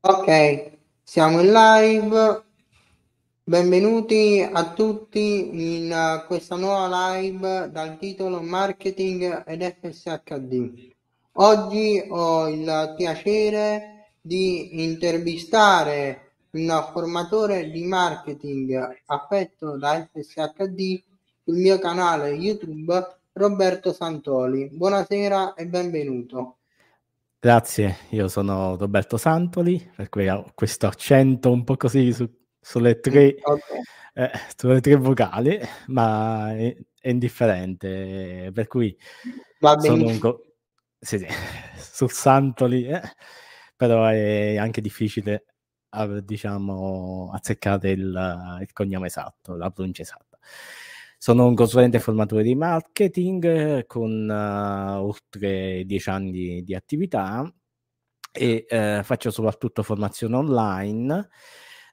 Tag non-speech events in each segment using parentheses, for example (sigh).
Ok, siamo in live. Benvenuti a tutti in eh, questa nuova live dal titolo Marketing ed FSHD. Oggi ho il piacere di intervistare un formatore di marketing affetto da FSHD sul mio canale YouTube Roberto Santoli. Buonasera e benvenuto. Grazie, io sono Roberto Santoli, per cui ho questo accento un po' così su, sulle, tre, okay. eh, sulle, tre, vocali, ma è, è indifferente, per cui sono un co- sì, sì, sul Santoli, eh, però è anche difficile diciamo, azzeccare il, il cognome esatto, la pronuncia esatta. Sono un consulente formatore di marketing eh, con uh, oltre dieci anni di, attività e uh, faccio soprattutto formazione online.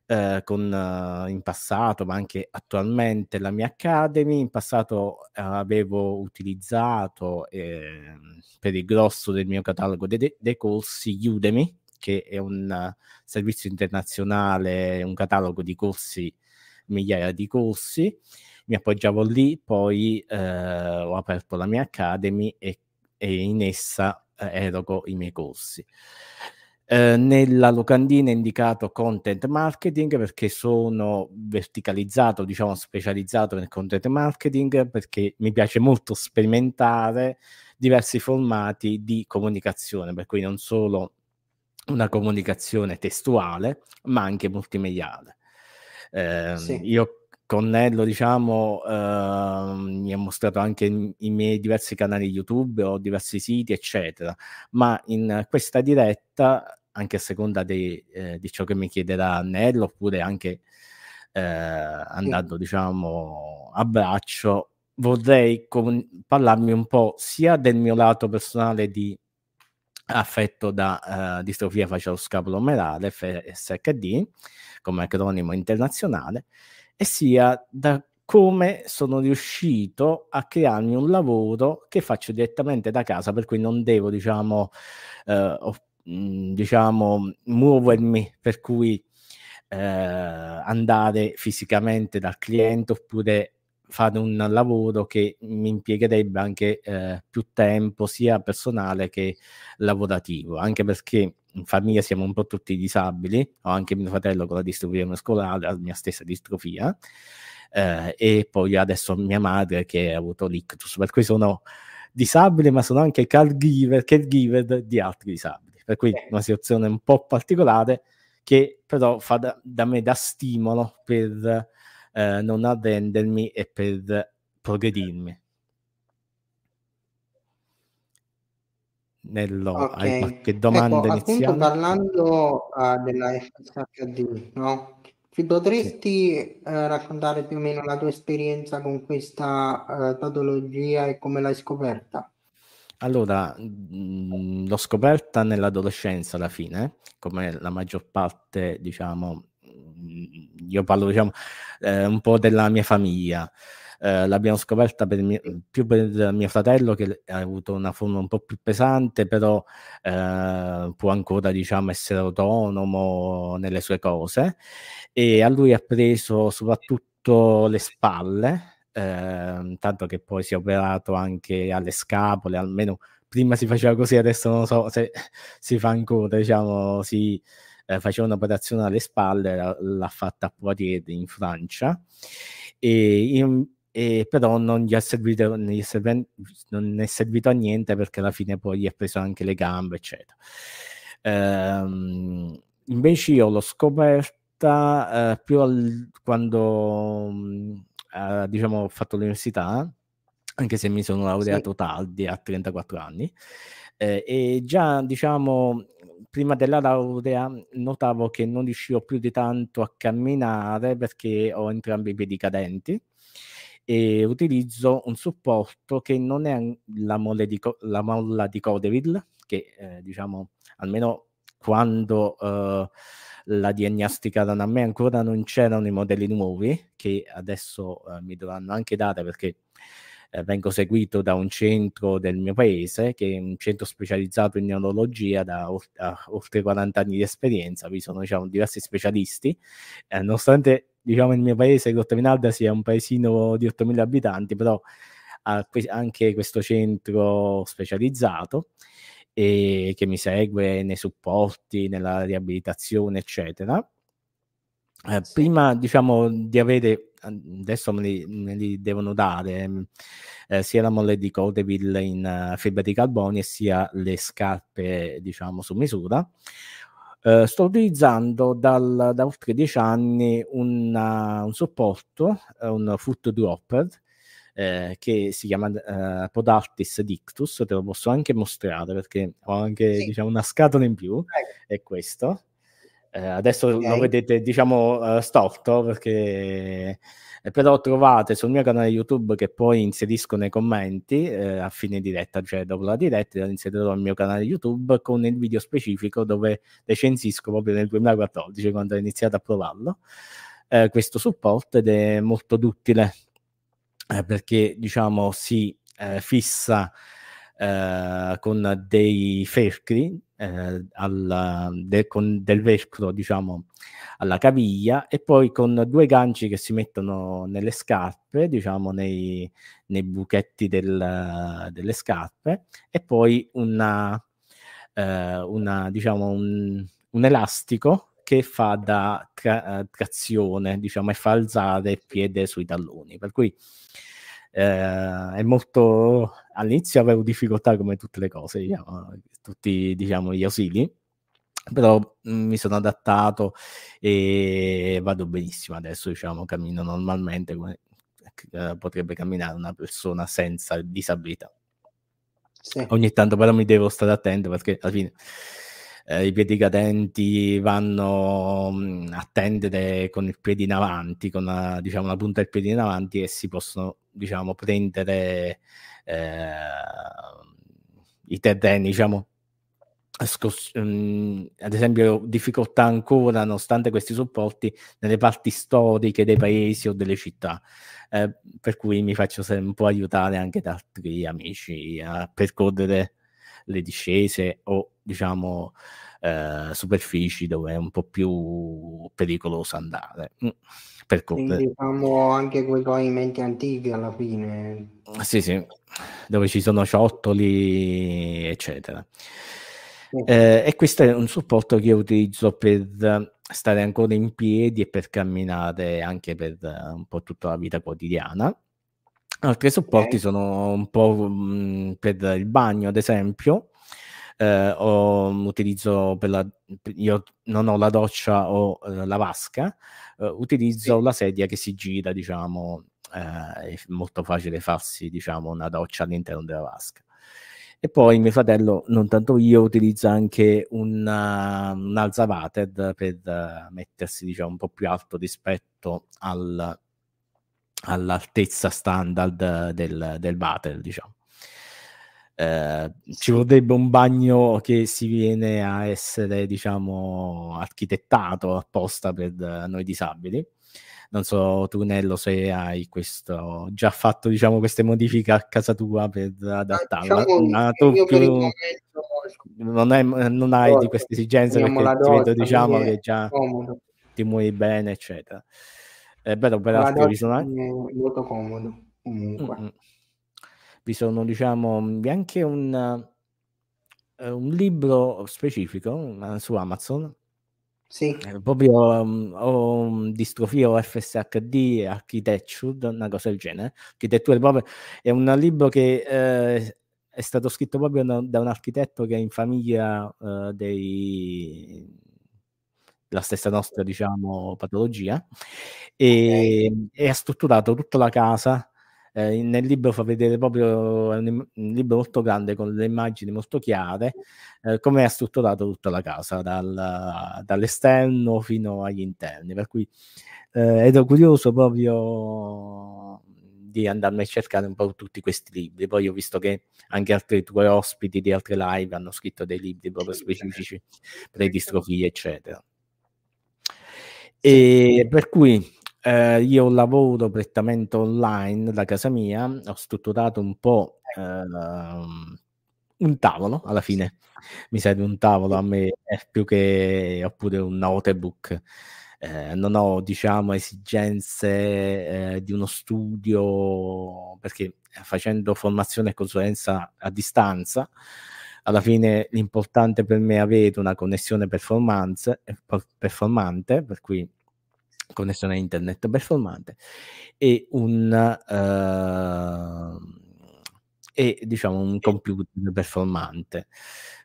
Uh, con, uh, in passato, ma anche attualmente, la mia Academy. In passato uh, avevo utilizzato eh, per il grosso del mio catalogo dei, de- de corsi Udemy, che è un servizio internazionale, un catalogo di corsi, migliaia di corsi mi appoggiavo lì, poi eh, ho aperto la mia Academy e, e in essa eh, erogo i miei corsi. Eh, nella locandina è indicato content marketing perché sono verticalizzato, diciamo specializzato nel content marketing perché mi piace molto sperimentare diversi formati di comunicazione, per cui non solo una comunicazione testuale ma anche multimediale. Eh, sì. Io Connello, diciamo, eh, mi ha mostrato anche i miei diversi canali YouTube o diversi siti, eccetera. Ma in questa diretta, anche a seconda di, eh, di ciò che mi chiederà Nello, oppure anche eh, andando, sì. diciamo, a braccio, vorrei com- parlarmi un po' sia del mio lato personale di affetto da uh, distrofia facioscapulomerale FSHD come acronimo internazionale e sia da come sono riuscito a crearmi un lavoro che faccio direttamente da casa, per cui non devo, diciamo, eh, mm, diciamo muovermi, per cui eh, andare fisicamente dal cliente oppure fare un lavoro che mi impiegherebbe anche eh, più tempo sia personale che lavorativo, anche perché in famiglia siamo un po' tutti disabili, ho anche mio fratello con la distrofia muscolare, la mia stessa distrofia, eh, e poi adesso mia madre che ha avuto l'ictus, per cui sono disabile ma sono anche caregiver, caregiver di altri disabili, per cui una situazione un po' particolare che però fa da, da me da stimolo per eh, non arrendermi e per progredirmi. Nello, okay. hai qualche ecco, domanda ecco, iniziale? Appunto parlando uh, della FSHD, no? Ci potresti sì. uh, raccontare più o meno la tua esperienza con questa uh, patologia e come l'hai scoperta? Allora, mh, mm, l'ho scoperta nell'adolescenza alla fine, come la maggior parte, diciamo, Mm, io parlo diciamo eh, un po' della mia famiglia. Eh, l'abbiamo scoperta per mio, più per mio fratello che ha avuto una forma un po' più pesante, però eh, può ancora diciamo, essere autonomo nelle sue cose e a lui ha preso soprattutto le spalle, eh, tanto che poi si è operato anche alle scapole, almeno prima si faceva così, adesso non so se si fa ancora, diciamo, si eh, faceva un'operazione alle spalle, l'ha fatta a Poitiers in Francia, e, in, e però non gli, servito, non, gli serve, non è servito a niente perché alla fine poi gli ha preso anche le gambe, eccetera. Ehm, invece io l'ho scoperta eh, più al, quando mm, eh, diciamo, ho fatto l'università, anche se mi sono laureato sì. tardi, a 34 anni, eh, e già diciamo prima della laurea notavo che non riuscivo più di tanto a camminare perché ho entrambi i piedi cadenti e utilizzo un supporto che non è la, di co- la molla di Codeville, che eh, diciamo almeno quando eh, la diagnosticarono a me ancora non c'erano i modelli nuovi che adesso eh, mi dovranno anche dare perché eh, vengo seguito da un centro del mio paese, che è un centro specializzato in neonologia da, or- oltre 40 anni di esperienza, vi sono diciamo, diversi specialisti, eh, nonostante diciamo, il mio paese, Grottovinalda, sia un paesino di 8.000 abitanti, però ha que- anche questo centro specializzato e che mi segue nei supporti, nella riabilitazione, eccetera. Eh, sì. Prima, diciamo, di avere adesso me li, me li devono dare mm, eh, sia la molle di Coteville in uh, fibra di carbonio sia le scarpe diciamo su misura Uh, sto utilizzando dal, da oltre dieci anni una, un supporto, eh, un foot dropper eh, che si chiama eh, Podartis Dictus, te lo posso anche mostrare perché ho anche sì. diciamo, una scatola in più, sì. è questo. Eh, adesso okay. lo vedete, diciamo, uh, storto perché eh, però trovate sul mio canale YouTube che poi inserisco nei commenti eh, a fine diretta, cioè dopo la diretta inserirò il mio canale YouTube con il video specifico dove recensisco proprio nel 2014 quando ho iniziato a provarlo eh, questo supporto ed è molto duttile eh, perché diciamo si eh, fissa con dei felcri eh, al, del, con, del velcro diciamo alla caviglia e poi con due ganci che si mettono nelle scarpe diciamo nei, nei buchetti del, delle scarpe e poi una, eh, una diciamo un, un, elastico che fa da tra, eh, trazione diciamo e fa alzare il piede sui talloni per cui eh, è molto... All'inizio avevo difficoltà come tutte le cose, diciamo, tutti diciamo, gli ausili, però mm, mi sono adattato e vado benissimo adesso, diciamo, cammino normalmente come eh, potrebbe camminare una persona senza disabilità. Sì. Ogni tanto però mi devo stare attento perché alla fine eh, i piedi cadenti vanno mm, a tendere con il piede in avanti, con la, diciamo, la punta del piede in avanti e si possono diciamo, prendere eh, i terreni diciamo, Scos- um, ad esempio difficoltà ancora nonostante questi supporti nelle parti storiche dei paesi o delle città eh, per cui mi faccio sempre un po' aiutare anche da altri amici a percorrere le discese o diciamo eh, superfici dove è un po' più pericoloso andare. Mm. Per Quindi, eh. diciamo anche quei pavimenti antichi alla fine. Ah, sì, sì, dove ci sono ciottoli, eccetera. Eh, e questo è un supporto che io utilizzo per stare ancora in piedi e per camminare anche per eh, un po' tutta la vita quotidiana. Altri supporti okay. sono un po' mh, mm, per il bagno, ad esempio. Eh, o utilizzo per la, io non ho la doccia o eh, la vasca, eh, utilizzo sì. la sedia che si gira, diciamo, eh, è molto facile farsi, diciamo, una doccia all'interno della vasca. E poi mio fratello, non tanto io, utilizza anche un, uh, un alzavated per uh, mettersi, diciamo, un po' più alto rispetto al all'altezza standard del, del battle, diciamo. Eh, ci vorrebbe un bagno che si viene a essere, diciamo, architettato apposta per eh, noi disabili. Non so tu, Nello, se hai questo, già fatto diciamo, queste modifiche a casa tua per adattarla. Ah, diciamo, più... non, è, non, hai di queste esigenze perché ti vedo diciamo, che già comodo. ti muovi bene, eccetera. È bello, bella scrivere. Molto comodo, comunque. Mm-hmm. Vi sono, diciamo, anche un, eh, un libro specifico su Amazon sì. Eh, proprio um, un distrofio FSHD, architecture, una cosa del genere. architettura proprio è un libro che eh, è stato scritto proprio da, un architetto che è in famiglia eh, dei la stessa nostra, diciamo, patologia, e, okay. Ehm, e ha strutturato tutta la casa. Eh, nel libro fa vedere proprio è un, un, libro molto grande con le immagini molto chiare, eh, come ha strutturato tutta la casa, dal, dall'esterno fino agli interni. Per cui eh, ero curioso proprio di andarmi a cercare un po' tutti questi libri. Poi ho visto che anche altri tuoi ospiti di altre live hanno scritto dei libri proprio certo. specifici per le distrofie, eccetera. E per cui eh, io lavoro prettamente online da casa mia, ho strutturato un po' eh, un tavolo alla fine, mi serve un tavolo a me più che oppure un notebook. Eh, non ho diciamo esigenze eh, di uno studio perché eh, facendo formazione e consulenza a distanza alla fine l'importante per me è avere una connessione eh, performante, per cui connessione internet performante e un... Uh, e diciamo un computer performante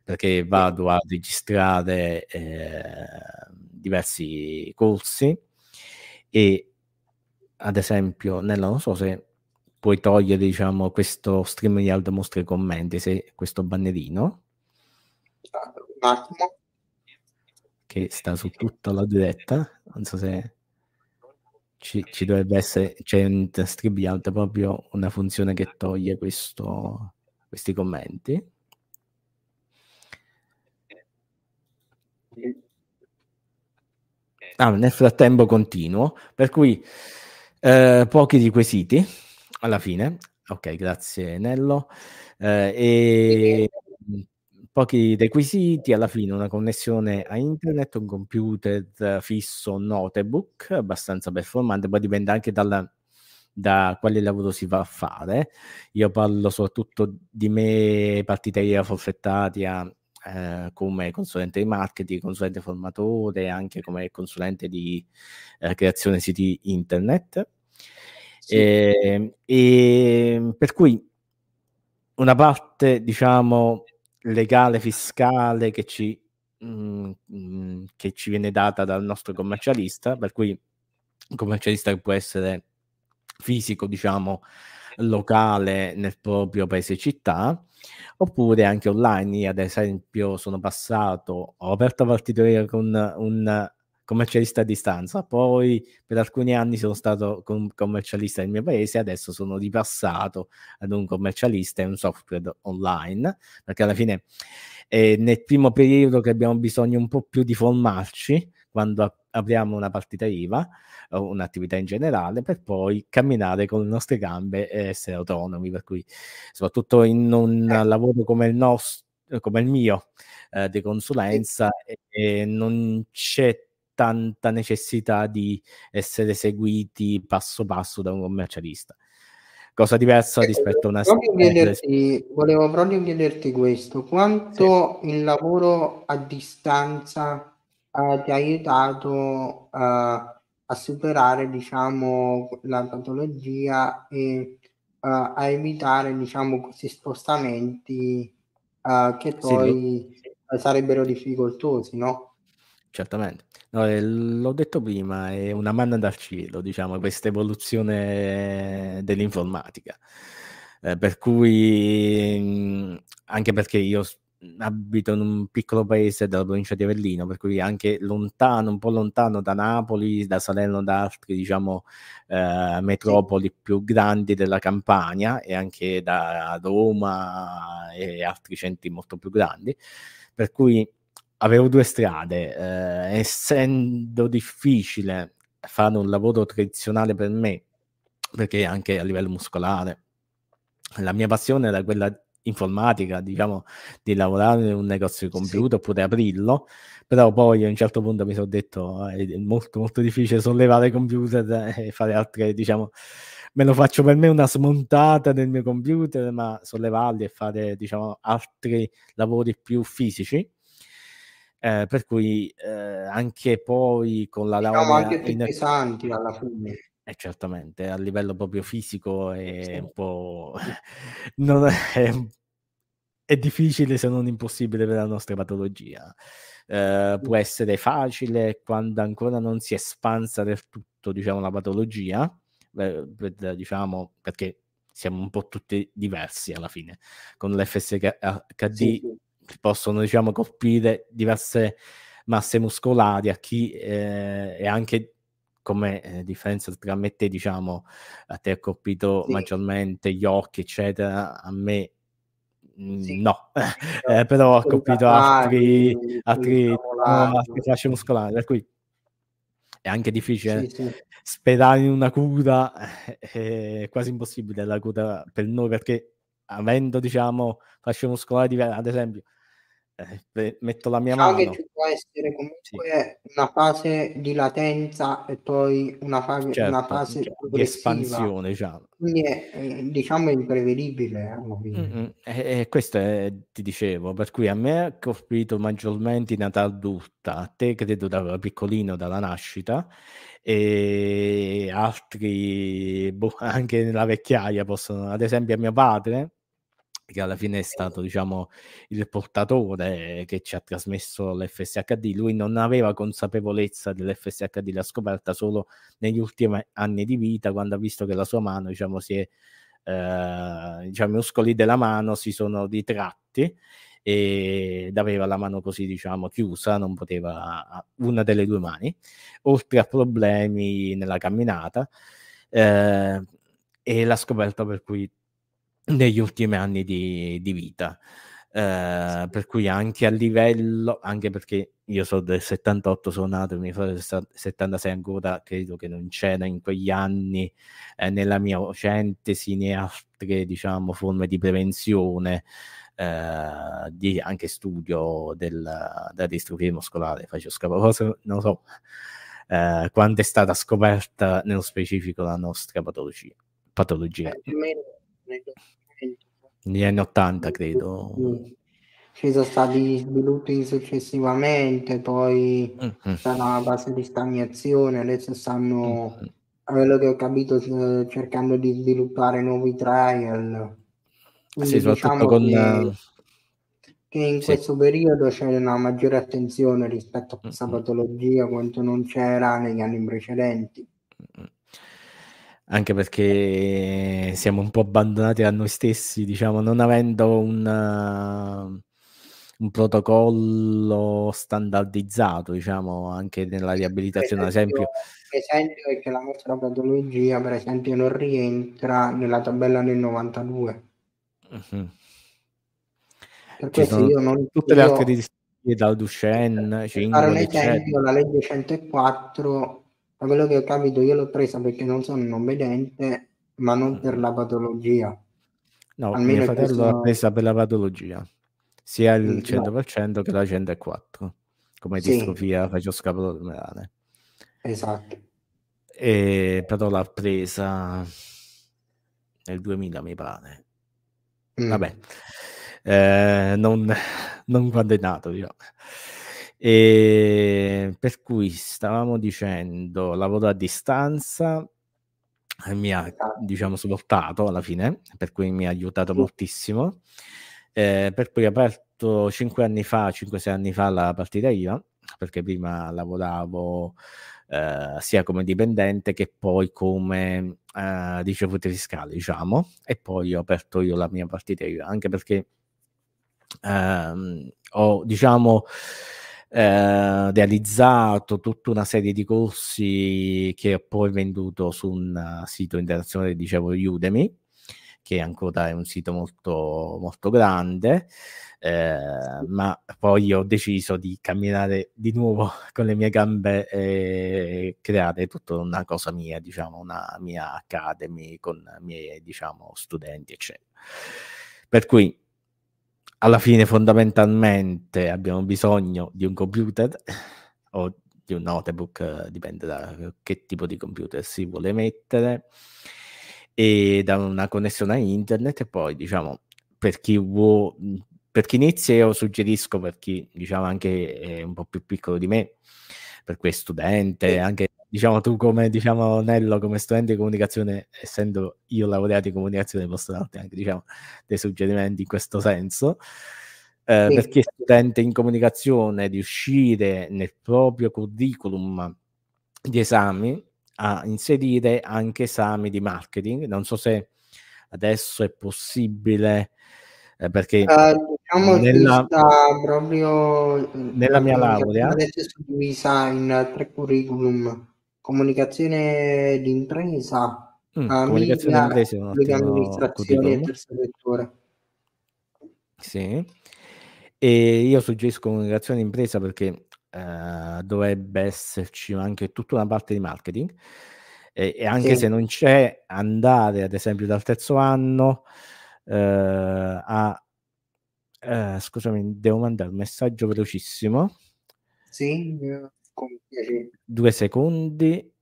perché vado a registrare eh, diversi corsi e ad esempio nella non so se puoi togliere diciamo, questo stream di Aldo i Commenti, se questo bannerino. Un attimo. Che sta su tutta la diretta, non so se ci, ci dovrebbe essere, c'è in stream di Aldo proprio una funzione che toglie questo, questi commenti. Ah, nel frattempo continuo, per cui eh, pochi di quesiti alla fine, ok, grazie Nello. Eh, e pochi requisiti, alla fine una connessione a internet, un computer fisso, notebook, abbastanza performante, poi dipende anche dalla, da quale lavoro si va a fare. Io parlo soprattutto di me, partitaria forfettaria, eh, come consulente di marketing, consulente formatore, anche come consulente di eh, creazione siti internet sì. E, ehm, e ehm, per cui una parte, diciamo, legale fiscale che ci, mh, mm, mh, mm, che ci viene data dal nostro commercialista, per cui un commercialista che può essere fisico, diciamo, locale nel proprio paese città, oppure anche online. Io ad esempio sono passato, ho aperto partitoria con un commercialista a distanza, poi per alcuni anni sono stato commercialista nel mio paese, adesso sono ripassato ad un commercialista e un software online, perché alla fine eh, nel primo periodo che abbiamo bisogno un po' più di formarci, quando apriamo una partita IVA o un'attività in generale per poi camminare con le nostre gambe e essere autonomi, per cui soprattutto in un eh. lavoro come il nostro come il mio eh, di consulenza e, eh, non c'è tanta necessità di essere seguiti passo passo da un commercialista. Cosa diversa eh, rispetto a una chiederti, eh, Volevo proprio chiederti questo, quanto sì. il lavoro a distanza eh, ti ha aiutato eh, a superare diciamo, la patologia e Uh, a evitare diciamo questi spostamenti uh, che poi sì. sarebbero difficoltosi no certamente No, eh, l'ho detto prima, è una manna dal cielo, diciamo, questa evoluzione dell'informatica. Eh, per cui, mm, anche perché io abito in un piccolo paese della provincia di Avellino, per cui anche lontano, un po' lontano da Napoli, da Salerno, da altre diciamo, eh, metropoli più grandi della Campania e anche da Roma e altri centri molto più grandi. Per cui avevo due strade, eh, essendo difficile fare un lavoro tradizionale per me, perché anche a livello muscolare, la mia passione era quella informatica, diciamo, di lavorare in un negozio di computer sì. oppure aprirlo, però poi a un certo punto mi sono detto ah, è molto molto difficile sollevare i computer e fare altre, diciamo, me lo faccio per me una smontata del mio computer, ma sollevarli e fare, diciamo, altri lavori più fisici eh, per cui eh, anche poi con la diciamo laurea... Siamo anche più in... pesanti alla fine. Eh, certamente, a livello proprio fisico eh, è sì. un po'... (laughs) non è... è difficile se non impossibile per la nostra patologia. Uh, può essere facile quando ancora non si è espansa del tutto diciamo, la patologia, eh, diciamo, perché siamo un po' tutti diversi alla fine. Con l'FSHD sì, sì che possono diciamo, colpire diverse masse muscolari a chi eh, è anche come eh, differenza tra me te diciamo a te ha colpito sì. maggiormente gli occhi eccetera a me mm, sì. no, (laughs) eh, però ha colpito altri, altri, oh, altri fasce muscolari per cui è anche difficile sperare in una cura eh, è quasi impossibile la cura per noi perché avendo diciamo fasce muscolari diverse ad esempio eh, metto la mia Ciao mano. che ci può essere comunque sì. una fase di latenza e poi una, fa- certo, una fase cioè, di espansione. Diciamo. Quindi è, diciamo, imprevedibile. Eh, mm, mm. E, e, questo è, ti dicevo, per cui a me ha colpito maggiormente in età adulta, a te credo da piccolino, dalla nascita, e altri boh, (laughs) anche nella vecchiaia possono, ad esempio a mio padre che alla fine è stato diciamo, il portatore che ci ha trasmesso l'FSHD. Lui non aveva consapevolezza dell'FSHD, l'ha scoperta solo negli ultimi anni di vita, quando ha visto che la sua mano, diciamo, si è, eh, diciamo, i muscoli della mano si sono ritratti ed aveva la mano così diciamo chiusa, non poteva una delle due mani, oltre a problemi nella camminata. Eh, e la scoperta per cui negli ultimi anni di, di vita. Eh, per cui anche a livello, anche perché io sono del 78, sono nato, mi fa 76 ancora, credo che non c'era in quegli anni eh, nella mia ocentesi né altre diciamo, forme di prevenzione, eh, di anche studio della, della distrofia muscolare, faccio scapolose, non so eh, quando è stata scoperta nello specifico la nostra patologia. patologia. Eh, per credo. Negli anni 80, credo. Ci sono stati sviluppi successivamente, poi mm-hmm. c'è una fase di stagnazione, adesso stanno, mm-hmm. a quello che ho capito, cercando di sviluppare nuovi trial. Ah, Quindi sì, soprattutto diciamo con... Che, eh, che in sì. questo periodo c'è una maggiore attenzione rispetto a mm-hmm. questa mm-hmm. patologia quanto non c'era negli anni precedenti. Mm-hmm anche perché siamo un po' abbandonati a noi stessi, diciamo, non avendo un, uh, un protocollo standardizzato, diciamo, anche nella riabilitazione, ad esempio. L'esempio è che la nostra patologia, per esempio, non rientra nella tabella del 92. Uh-huh. Mhm. Per questo io non... Tutte io... le altre disabilità, dal Duchenne, Cingolo, Per la legge 104 da quello che ho capito io l'ho presa perché non sono non vedente, ma non per mm. la patologia. No, Almeno mio fratello questo... l'ha presa per la patologia, sia il 100% mm, no. che la 104, come sì. distrofia fagioscapolotomerale. Esatto. E, però l'ha presa nel 2000, mi pare. Mm. Vabbè, eh, non, non quando è nato, diciamo. E ehm, per cui stavamo dicendo lavoro a distanza eh, mi ha esatto. diciamo svoltato alla fine, per cui mi ha aiutato moltissimo. Eh, per cui ho aperto 5 anni fa, 5-6 anni fa la partita IVA, perché prima lavoravo eh, sia come dipendente che poi come eh, ricevuta fiscale, diciamo, e poi ho aperto io la mia partita IVA, anche perché ehm, ho, diciamo, eh, realizzato tutta una serie di corsi che ho poi venduto su un eh, sito internazionale, dicevo Udemy, che ancora è un sito molto, molto grande, eh, ma poi ho deciso di camminare di nuovo (laughs) con le mie gambe e creare tutta una cosa mia, diciamo, una mia academy con i miei diciamo, studenti, eccetera. Per cui alla fine fondamentalmente abbiamo bisogno di un computer o di un notebook, dipende da che tipo di computer si vuole mettere, e da una connessione a internet e poi diciamo per chi vuole per chi inizia io suggerisco per chi diciamo anche è eh, un po' più piccolo di me per cui è studente anche diciamo tu come diciamo Nello come studente di comunicazione essendo io laureato in comunicazione posso darti anche diciamo dei suggerimenti in questo senso eh, sì. per chi è studente in comunicazione di uscire nel proprio curriculum di esami a inserire anche esami di marketing non so se adesso è possibile eh, perché uh, diciamo nella, proprio nella mia laurea adesso è divisa in tre curriculum comunicazione d'impresa, mm, media, comunicazione d'impresa è un attimo, amministrazione terzo settore. Sì. E io suggerisco comunicazione d'impresa perché eh, dovrebbe esserci anche tutta una parte di marketing e, e anche sì. se non c'è andare ad esempio dal terzo anno eh, a eh, scusami devo mandare un messaggio velocissimo sì, Due secondi.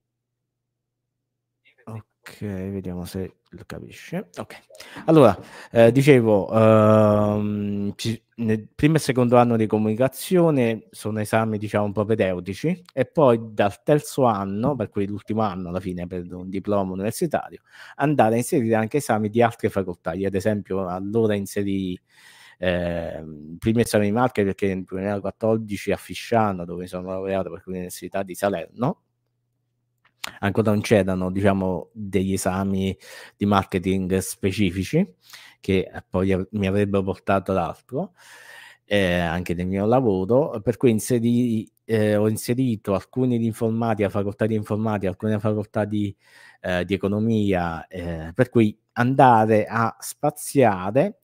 Ok, vediamo se lo capisce. Okay. Allora, eh, dicevo, ehm, ci, nel primo e secondo anno di comunicazione sono esami, diciamo, propedeutici e poi dal terzo anno, per cui l'ultimo anno alla fine per un diploma universitario, andare a inserire anche esami di altre facoltà. Io ad esempio allora inserì eh, i primi esami di marche perché nel 2014 a Fisciano dove sono laureato per l'Università di Salerno ancora non c'erano diciamo, degli esami di marketing specifici che poi mi avrebbero portato ad altro eh, anche del mio lavoro per cui inserì, eh, ho inserito alcuni di informatica facoltà di informatica alcune facoltà di, eh, di economia eh, per cui andare a spaziare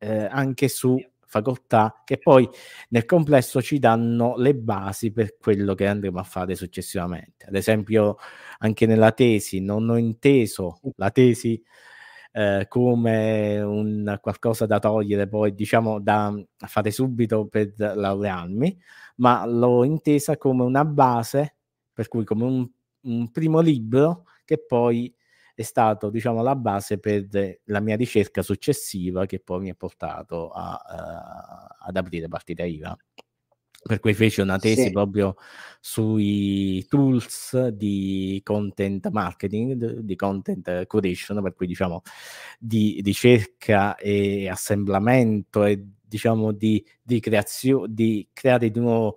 eh, anche su facoltà che poi nel complesso ci danno le basi per quello che andremo a fare successivamente. Ad esempio, anche nella tesi non ho inteso la tesi eh, come un qualcosa da togliere poi, diciamo, da fare subito per laurearmi, ma l'ho intesa come una base, per cui come un, un primo libro che poi è stato diciamo, la base per la mia ricerca successiva che poi mi ha portato a, uh, ad aprire partita IVA. Per cui feci una tesi sì. proprio sui tools di content marketing, di content curation, per cui diciamo di ricerca e assemblamento e diciamo di, di creazione, di creare di nuovo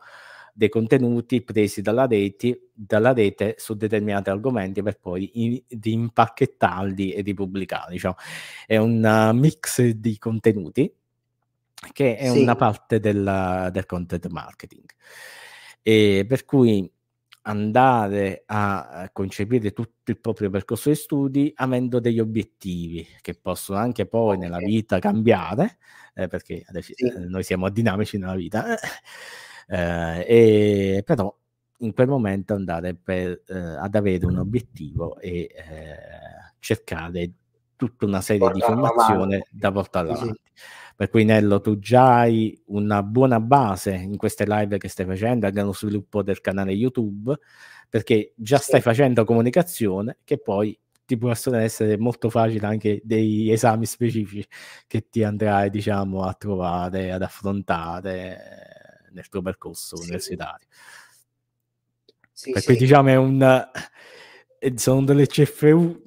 dei contenuti presi dalla rete, dalla rete su determinati argomenti per poi in, di impacchettarli e di pubblicarli. Diciamo. È un uh, mix di contenuti che è sì. una parte della, del content marketing. E per cui andare a concepire tutto il proprio percorso di studi avendo degli obiettivi che possono anche poi okay. nella vita cambiare, eh, perché adesso sì. Eh, noi siamo dinamici nella vita, eh, eh, e però in quel momento andare per, eh, ad avere un obiettivo e ehm, cercare tutta una serie Porta di formazione avanti. da portare sì. avanti. Per cui Nello, tu già hai una buona base in queste live che stai facendo, anche nello sviluppo del canale YouTube, perché già stai facendo comunicazione che poi ti possono essere molto facili anche dei esami specifici che ti andrai diciamo a trovare, ad affrontare nel tuo percorso sì. universitario. Sì, per cui diciamo è un, eh, sono delle CFU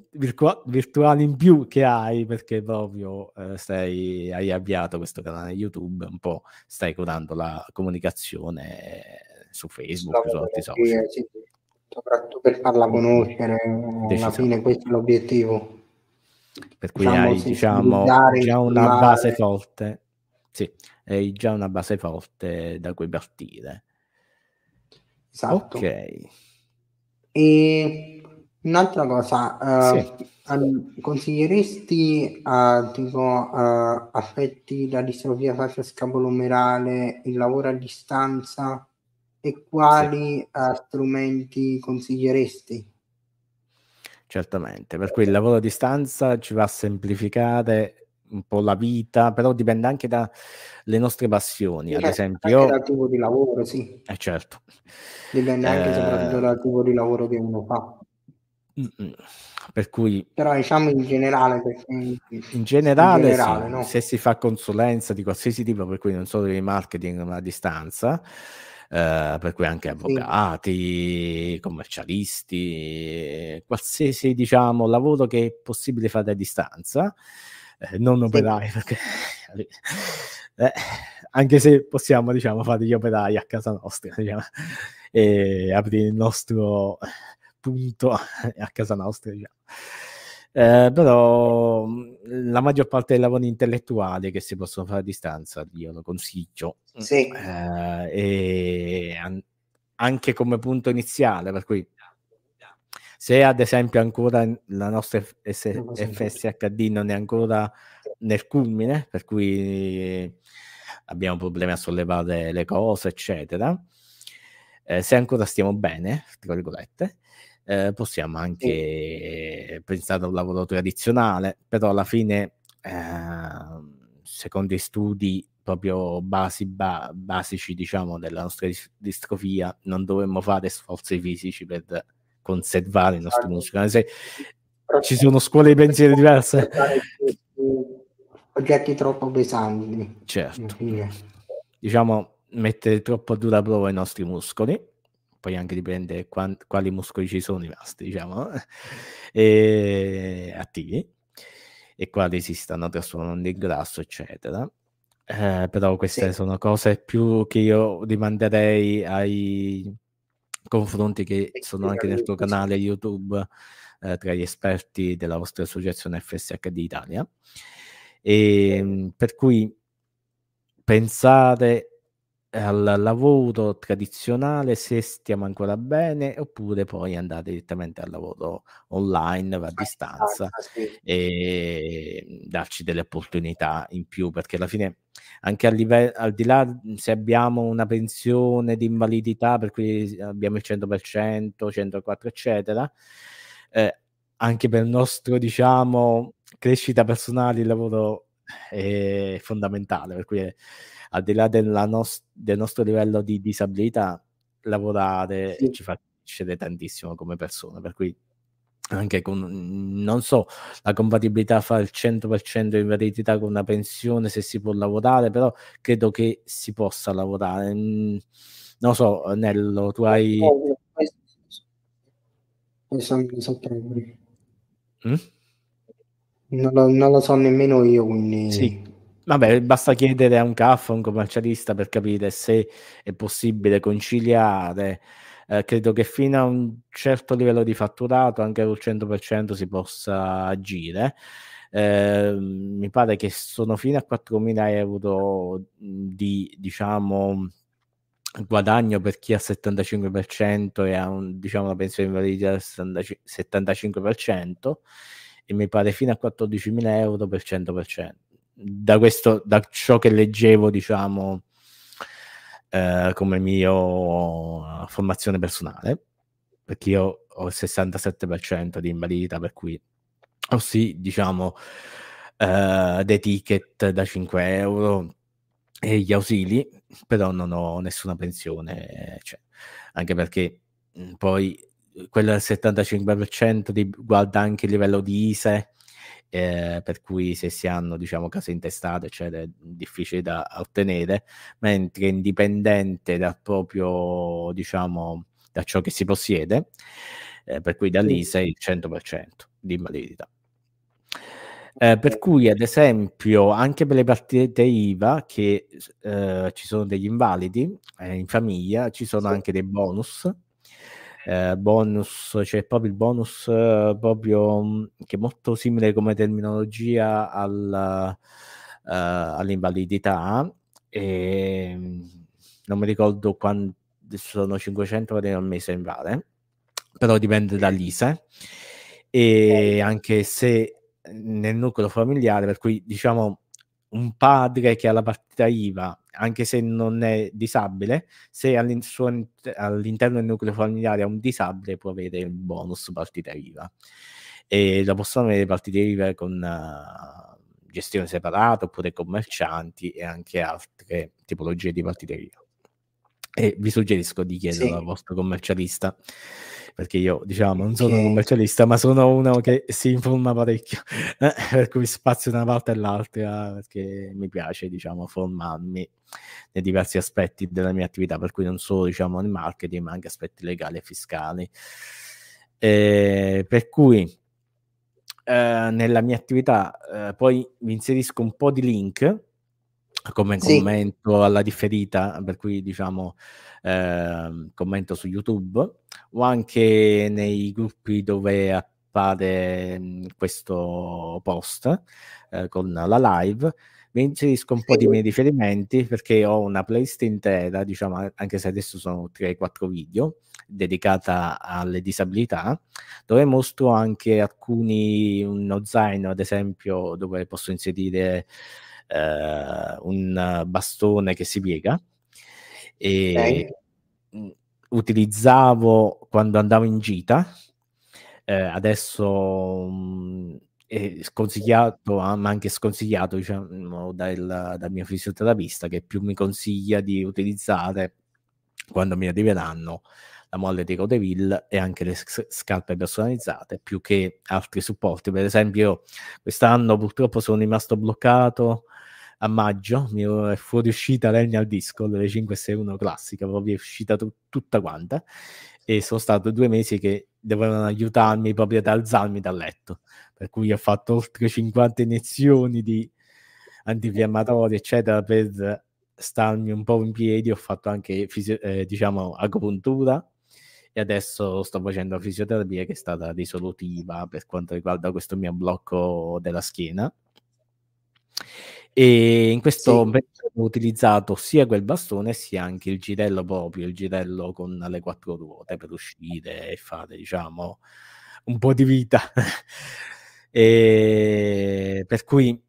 virtuali in più che hai perché proprio eh, stai, hai avviato questo canale YouTube, un po' stai curando la comunicazione su Facebook, Sto su altri social. Sì, soprattutto per farla conoscere, alla fine questo è l'obiettivo. Per cui diciamo, hai diciamo, già una base forte. Sì, hai già una base forte da cui partire. Esatto. Ok. E un'altra cosa, eh, sì. consiglieresti eh, tipo, affetti da distrofia faccio-scapolomerale il lavoro a distanza e quali sì. Eh, strumenti consiglieresti? Certamente, per cui il lavoro a distanza ci va a semplificare un po' la vita, però dipende anche dalle nostre passioni, sì, ad certo, esempio... Anche dal tipo di lavoro, sì. Eh, certo. Dipende anche eh... soprattutto dal tipo di lavoro che uno fa. Mm, mm. Per cui... Però diciamo in generale... In, in generale, in generale sì. no? se si fa consulenza di qualsiasi tipo, per cui non solo di marketing ma a distanza, eh, per cui anche avvocati, sì. commercialisti, qualsiasi diciamo, lavoro che è possibile fare a distanza, eh, non operai, sì. perché eh, eh, anche se possiamo diciamo, fare gli operai a casa nostra diciamo, e aprire il nostro punto (laughs) a casa nostra. Diciamo. Eh, però mm, la maggior parte dei lavori intellettuali che si possono fare a distanza io lo consiglio sì. eh, e an- anche come punto iniziale per cui se ad esempio ancora la nostra FSHD non è ancora nel culmine, per cui abbiamo problemi a sollevare le cose, eccetera, eh, se ancora stiamo bene, tra virgolette, eh, possiamo anche sì. pensare a un lavoro tradizionale, però alla fine, eh, secondo i studi proprio basi, ba, basici diciamo, della nostra distrofia, non dovremmo fare sforzi fisici per con Seth Valley, il nostro esatto. musicale. Ci sono scuole di pensiero diverse. Oggetti troppo pesanti. Certo. Diciamo, mettere troppo a dura prova i nostri muscoli. Poi anche dipende quant- quali muscoli ci sono rimasti, diciamo, eh, e attivi e quali si stanno trasformando in grasso, eccetera. Eh, però queste sì. sono cose più che io rimanderei ai confronti che sono anche nel tuo canale YouTube eh, tra gli esperti della vostra associazione FSH Italia. E, ehm, per cui pensare al lavoro tradizionale se stiamo ancora bene oppure poi andare direttamente al lavoro online a distanza sì. e ehm, darci delle opportunità in più perché alla fine anche a livello, al di là mhmm, se abbiamo una pensione di invalidità per cui abbiamo il 100% 104 eccetera eh, anche per il nostro diciamo crescita personale il lavoro è fondamentale, per cui al di là nos- del nostro livello di disabilità, lavorare sì. ci fa crescere tantissimo come persone, per cui anche con, non so, la compatibilità fra il 100% in verità con una pensione, se si può lavorare, però credo che si possa lavorare. Mm, non so, Nello, tu hai... Poi sono, sono problemi. Mm? Non lo, non lo so nemmeno io, quindi... Sì. Vabbè, basta chiedere a un CAF, a un commercialista per capire se è possibile conciliare. Eh, credo che fino a un certo livello di fatturato, anche al 100% si possa agire. Eh, mi pare che sono fino a 4.000 euro di diciamo guadagno per chi ha 75% e ha un, diciamo, una pensione di invalidità del 75%, e mi pare fino a 14.000 euro per 100%. Da, questo, da ciò che leggevo, diciamo, eh, come mio eh, formazione personale, perché io ho il 67% di invalidità, per cui ho sì, diciamo, eh, dei ticket da 5 euro e gli ausili, però non ho nessuna pensione, cioè, anche perché poi quello del 75% di, guarda anche il livello di ISE, eh, per cui se si hanno diciamo, case intestate eccetera, è difficile da ottenere, mentre indipendente dal proprio, diciamo, da ciò che si possiede, eh, per cui dall'ISE il 100% di invalidità. Eh, per cui, ad esempio, anche per le partite IVA che eh, ci sono degli invalidi eh, in famiglia, ci sono anche dei bonus eh, bonus, cioè proprio il bonus eh, proprio mm, che è molto simile come terminologia al, uh, all'invalidità e mm, non mi ricordo quando sono 500 euro al mese in vale, però dipende dall'ISA. e anche se mm, nel nucleo familiare, per cui diciamo un padre che ha la partita IVA, anche se non è disabile, se all'interno, all'interno del nucleo familiare ha un disabile può avere il bonus partita IVA. E la possono avere partita IVA con uh, gestione separata oppure commercianti e anche altre tipologie di partita IVA e vi suggerisco di chiederlo sì. al vostro commercialista perché io diciamo non sono un commercialista ma sono uno che si informa parecchio (laughs) eh, per cui spazio da una parte e l'altra perché mi piace diciamo formarmi nei diversi aspetti della mia attività per cui non solo diciamo nel marketing ma anche aspetti legali e fiscali eh, per cui eh, nella mia attività eh, poi vi inserisco un po' di link come sì. commento alla differita, per cui diciamo eh, commento su YouTube o anche nei gruppi dove appare mm, questo post eh, con la live. Mi inserisco un sì. po' di miei riferimenti perché ho una playlist intera, diciamo, anche se adesso sono 3-4 video dedicata alle disabilità, dove mostro anche alcuni, uno zaino ad esempio, dove posso inserire eh, un bastone che si piega e okay. Mm, utilizzavo quando andavo in gita. Eh, adesso mh, mm, è sconsigliato, ah, ma anche sconsigliato diciamo, dal, dal mio fisioterapista che più mi consiglia di utilizzare quando mi arriveranno la molle di Codeville e anche le scarpe personalizzate più che altri supporti. Per esempio, quest'anno purtroppo sono rimasto bloccato a maggio, mi è fuoriuscita l'ernia al disco, le 561 classica, proprio è uscita t- tutta quanta e sono stato due mesi che dovevano aiutarmi proprio ad alzarmi dal letto, per cui ho fatto oltre 50 iniezioni di antinfiammatori, eccetera, per starmi un po' in piedi, ho fatto anche fisio- eh, diciamo agopuntura e adesso sto facendo fisioterapia che è stata risolutiva per quanto riguarda questo mio blocco della schiena e in questo sì. ho utilizzato sia quel bastone sia anche il girello proprio, il girello con le quattro ruote per uscire e fare, diciamo, un po' di vita. (laughs) e... Per cui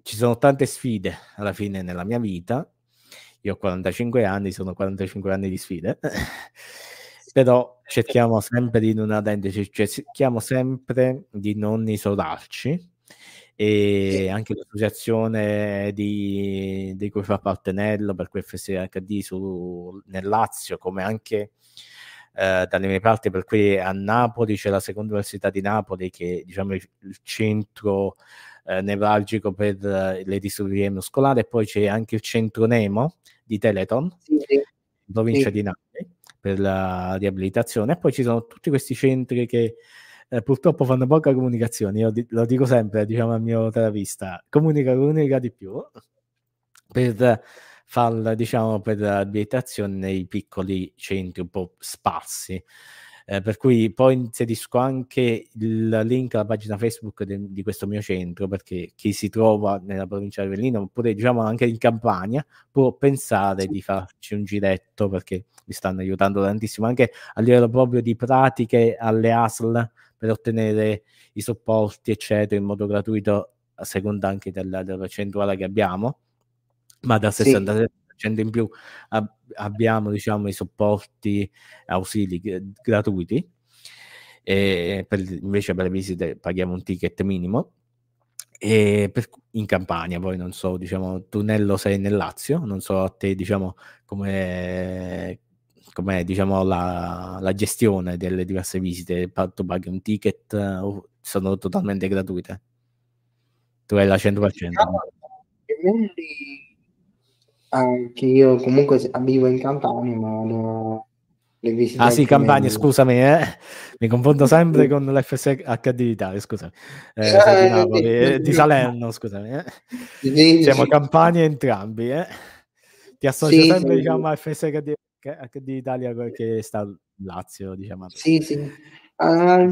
ci sono tante sfide alla fine nella mia vita. Io ho 45 anni, sono 45 anni di sfide. (laughs) Però cerchiamo sempre di non adenderci, cioè, cerchiamo sempre di non isolarci e anche l'associazione di, di cui fa parte Nello per QFSHD su, nel Lazio, come anche eh, dalle mie parti, per cui a Napoli c'è la seconda università di Napoli che diciamo il, il centro eh, nevralgico per eh, le disabilità muscolari, e poi c'è anche il centro Nemo di Teleton, sì, sì. provincia sì. di Napoli, per la riabilitazione, e poi ci sono tutti questi centri che eh, purtroppo fanno poca comunicazione, io di- lo dico sempre, diciamo al mio terapista, comunica, comunica di più per far, diciamo, per l'abilitazione nei piccoli centri un po' sparsi. Eh, per cui poi inserisco anche il link alla pagina Facebook de- di questo mio centro, perché chi si trova nella provincia di Avellino, oppure diciamo anche in Campania, può pensare di farci un giretto, perché mi stanno aiutando tantissimo, anche a livello proprio di pratiche alle ASL, per ottenere i supporti, eccetera, in modo gratuito, a seconda anche della, della percentuale che abbiamo, ma da 63% in più ab- abbiamo diciamo, i supporti ausili g- gratuiti, e per, invece per le visite paghiamo un ticket minimo. Per, in Campania, poi non so, diciamo, Tunello sei nel Lazio, non so a te diciamo come come diciamo, la, la, gestione delle diverse visite, tu paghi un ticket, eh, sono totalmente gratuite. Tu hai la 100%. Diciamo anche io comunque vivo in campagna, ma no, le visite... Ah sì, campagna, scusami, eh. mi confondo (laughs) sempre con l'FSH di Italia, scusami. Eh, eh, eh, eh di, Napoli, di, Salerno, scusami. Eh. Siamo campagni entrambi, eh. Ti associo sì, sempre sì. diciamo, a FSH di Italia eh, di Italia che sta Lazio, diciamo. Sì, sì. Uh, ah,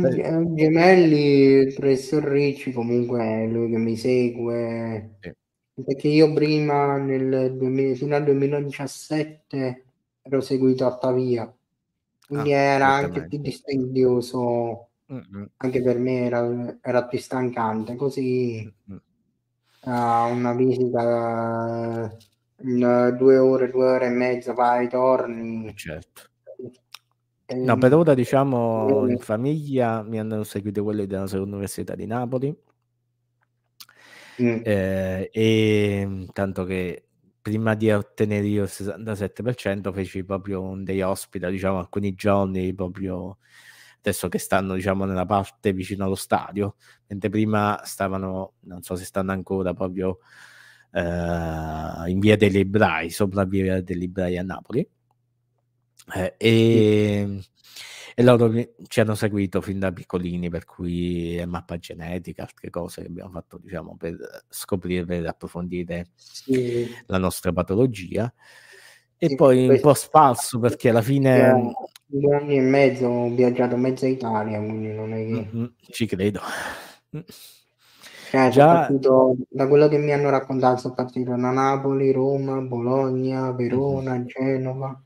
Gemelli, il professor Ricci comunque è lui che mi segue. Sì. Perché io prima, nel 2000, fino al 2017, ero seguito a Pavia. Quindi ah, era anche più dispendioso, mm-hmm. anche per me era, era più stancante. Così mm-hmm. uh, una visita eh, due ore, due ore e mezza vai, torni. Eh, certo. No, per ora diciamo in famiglia mi hanno seguito quelli della seconda università di Napoli mm. eh, e tanto che prima di ottenere io il 67% feci proprio un day ospita, diciamo alcuni giorni proprio adesso che stanno diciamo nella parte vicino allo stadio, mentre prima stavano, non so se stanno ancora proprio eh, in via dei Librai, sopra via dei Librai a Napoli. Eh, e, e, loro ci hanno seguito fin da piccolini, per cui è mappa genetica, altre cose che abbiamo fatto diciamo, per scoprire e approfondire sì. la nostra patologia. E sì, poi un po' sparso perché alla fine due anni e mezzo ho viaggiato mezza Italia, quindi non è che... Mm-hmm, ci credo. Cioè, Già... partito, da quello che mi hanno raccontato, sono partito da Napoli, Roma, Bologna, Verona, mhm. Genova.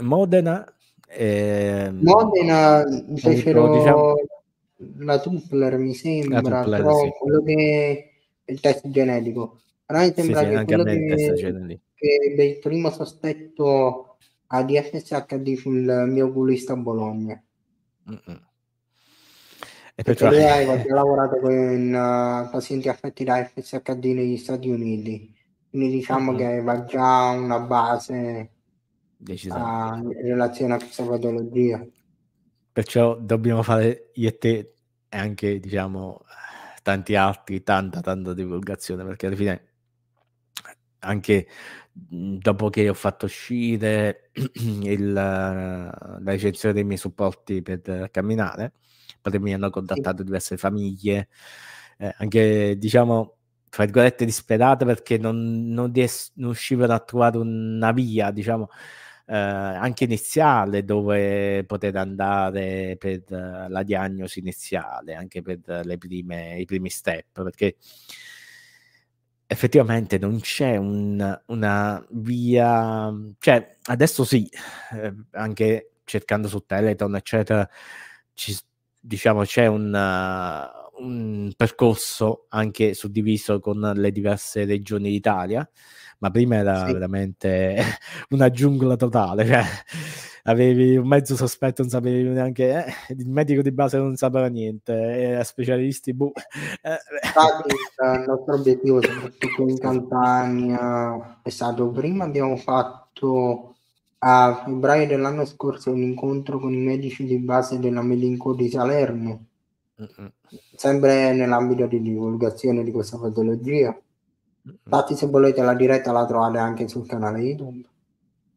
Modena? Eh... Modena fecero diciamo... la Tupler, mi sembra, Tupler, però sì. quello che il test genetico. Però mi sembra sì, che sì, quello che, che del primo sospetto ADFSHD sul mio oculista a Bologna. Mm-mm. Perché lei ha lavorato con uh, pazienti affetti da FSHD negli Stati Uniti, quindi diciamo mm-hmm. che aveva già una base uh, in relazione a questa patologia. Perciò dobbiamo fare io e te e anche diciamo tanti altri, tanta tanta divulgazione perché alla fine anche mm, dopo che ho fatto uscire (clears throat) il, la recensione dei miei supporti per camminare Infatti mi hanno contattato sì. diverse famiglie, eh, anche diciamo tra virgolette disperate perché non, non, ries- non riuscivano a trovare una via, diciamo, eh, anche iniziale dove poter andare per la diagnosi iniziale, anche per uh, prime, i primi step, perché effettivamente non c'è un, una via, cioè adesso sì, eh, anche cercando su Teleton, eccetera, ci, diciamo c'è un, uh, un, percorso anche suddiviso con le diverse regioni d'Italia, ma prima era sì. veramente (laughs) una giungla totale, cioè, avevi un mezzo sospetto, non sapevi neanche, eh, il medico di base non sapeva niente, eh, specialisti... Boh. Eh, Infatti eh. il nostro obiettivo, soprattutto in campagna, è stato prima abbiamo fatto a febbraio dell'anno scorso un incontro con i medici di base della Melinco di Salerno, mm-hmm. sempre nell'ambito di divulgazione di questa patologia. Mm-hmm. Infatti, se volete la diretta la trovate anche sul canale YouTube.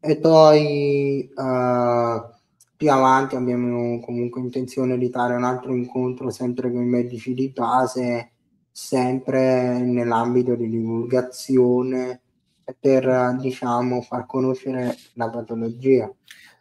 E poi uh, più avanti abbiamo comunque intenzione di fare un altro incontro sempre con i medici di base, sempre nell'ambito di divulgazione per diciamo, far conoscere la patologia. È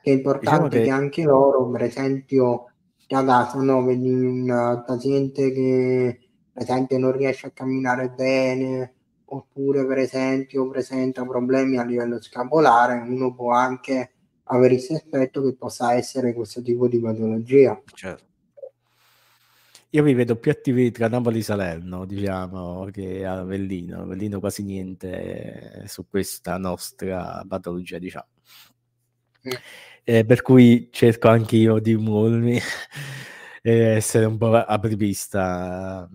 diciamo importante diciamo che... che... anche loro, per esempio, ragazzano, vedi un paziente che per esempio non riesce a camminare bene, oppure per esempio presenta problemi a livello scapolare, uno può anche avere il sospetto che possa essere questo tipo di patologia. Certo io mi vedo più attivi tra Napoli-Salerno, e diciamo, che a Avellino. Avellino quasi niente eh, su questa nostra patologia, diciamo. Mm. Eh, per cui cerco anche io di muovermi (laughs) e essere un po' apripista.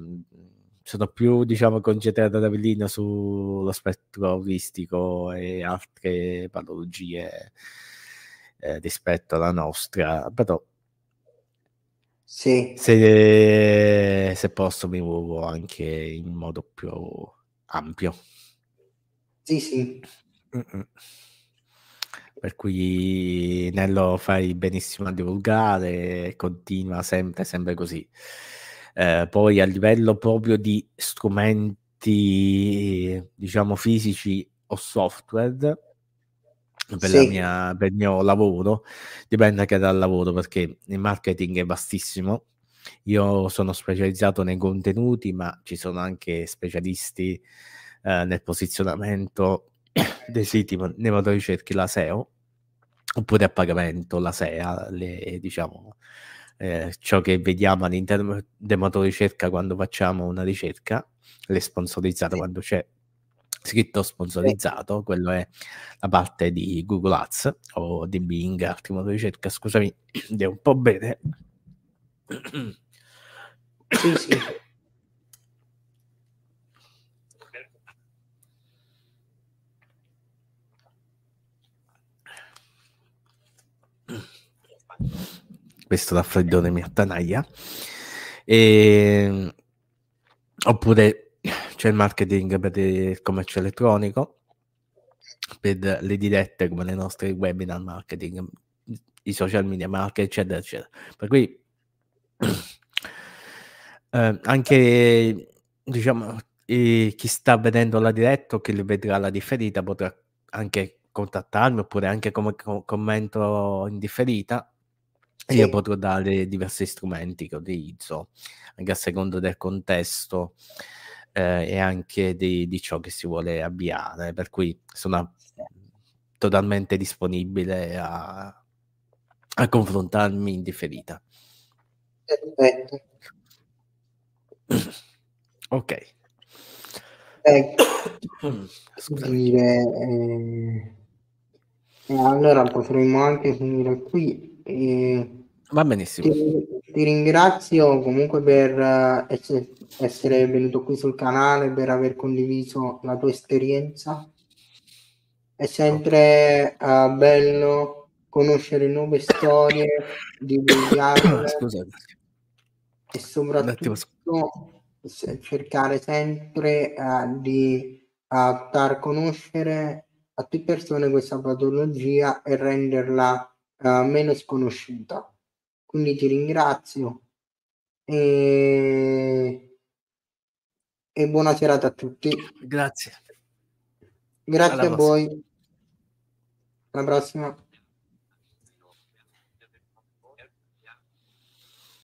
Sono più, diciamo, concentrato da Avellino sullo spettro autistico e altre patologie eh, rispetto alla nostra, però sì. Se, se posso mi muovo anche in modo più ampio. Sì, sì. Mm-mm. Per cui Nello fai benissimo a divulgare, continua sempre, sempre così. Eh, poi a livello proprio di strumenti, diciamo, fisici o software, per, sì. mia, per, il mio lavoro, dipende anche dal lavoro perché il marketing è vastissimo. Io sono specializzato nei contenuti, ma ci sono anche specialisti eh, nel posizionamento (coughs) dei siti nei motori cerchi la SEO oppure a pagamento la SEA, le, diciamo eh, ciò che vediamo all'interno del motore ricerca quando facciamo una ricerca, le sponsorizzate sì. quando c'è scritto sponsorizzato, quello è la parte di Google Ads o di Bing, altri di ricerca, scusami, è (coughs) un po' bene. Sì, sì. Questo raffreddore mi attanaglia. E... Ehm, oppure c'è il marketing per il commercio elettronico, per le dirette come le nostre webinar marketing, i social media marketing, eccetera, eccetera. Per cui (clears throat) eh, anche diciamo, eh, chi sta vedendo la diretta o chi vedrà la differita potrà anche contattarmi oppure anche come commento in differita sì. io potrò dare diversi strumenti che utilizzo anche a seconda del contesto eh, e anche di, di, ciò che si vuole avviare, per cui sono totalmente disponibile a, a confrontarmi in differita. Perfetto. Ok. Ecco, dire, eh, allora potremmo anche finire qui. Eh, Va benissimo. Ti, ti, ringrazio comunque per eh, essere essere venuto qui sul canale, per aver condiviso la tua esperienza. È sempre uh, bello conoscere nuove storie, di divulgarle (coughs) e soprattutto cercare sempre uh, di uh, far conoscere a più persone questa patologia e renderla meno sconosciuta. Quindi ti ringrazio. E e buona serata a tutti. Grazie. Grazie Alla a prossima. voi. Alla prossima.